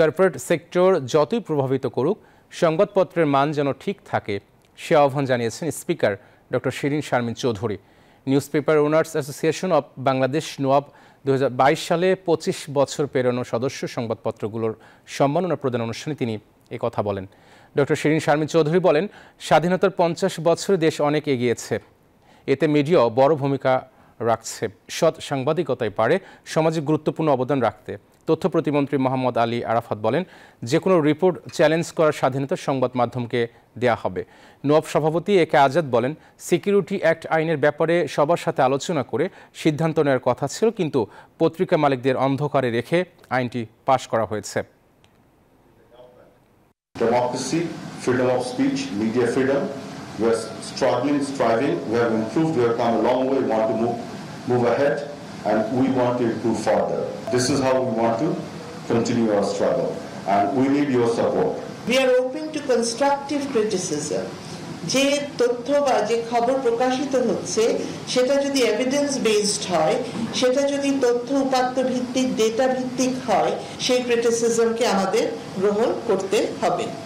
Corporate sector যতই প্রভাবিত করুক সংবাদপত্রের মান যেন ঠিক থাকে সে আহ্বান জানিয়েছেন speaker doctor Shirin Sharmin Chowdhury news paper owners association of Bangladesh NOAB দু সালে ২৫ বছর পেরোনো সদস্য সংবাদপত্রগুলোর সম্মাননা প্রদান অনুষ্ঠানে তিনি এ কথা বলেন ডক্টর শিরিন শারমিন চৌধুরী বলেন স্বাধীনতার পঞ্চাশ বছরে দেশ অনেক এগিয়েছে এতে মিডিয়াও বড় ভূমিকা রাখছে সৎ সাংবাদিকতায় পারে সমাজে গুরুত্বপূর্ণ অবদান রাখতে তথ্য প্রতিমন্ত্রী মোহাম্মদ আলী আরাফাত বলেন যে কোনো রিপোর্ট চ্যালেঞ্জ করার স্বাধীনতা সংবাদ মাধ্যমকে দেয়া হবে নব সভাপতি এ কে আজাদ বলেন সিকিউরিটি অ্যাক্ট আইনের ব্যাপারে সবার সাথে আলোচনা করে সিদ্ধান্ত নেওয়ার কথা ছিল কিন্তু পত্রিকা মালিকদের অন্ধকারে রেখে আইনটি পাশ করা হয়েছে democracy, freedom of speech, media freedom. We are struggling, striving. We have improved. We have come a long way. We want to move, move ahead. and we want to improve further. This is how we want to continue our struggle and we need your support. We are open to constructive criticism. যে তথ্য বা যে খবর প্রকাশিত হচ্ছে সেটা যদি evidence based হয় সেটা যদি তথ্য উপাত্ত ভিত্তিক ডেটা ভিত্তিক হয় সেই ক্রিটিসিজমকে আমাদের গ্রহণ করতে হবে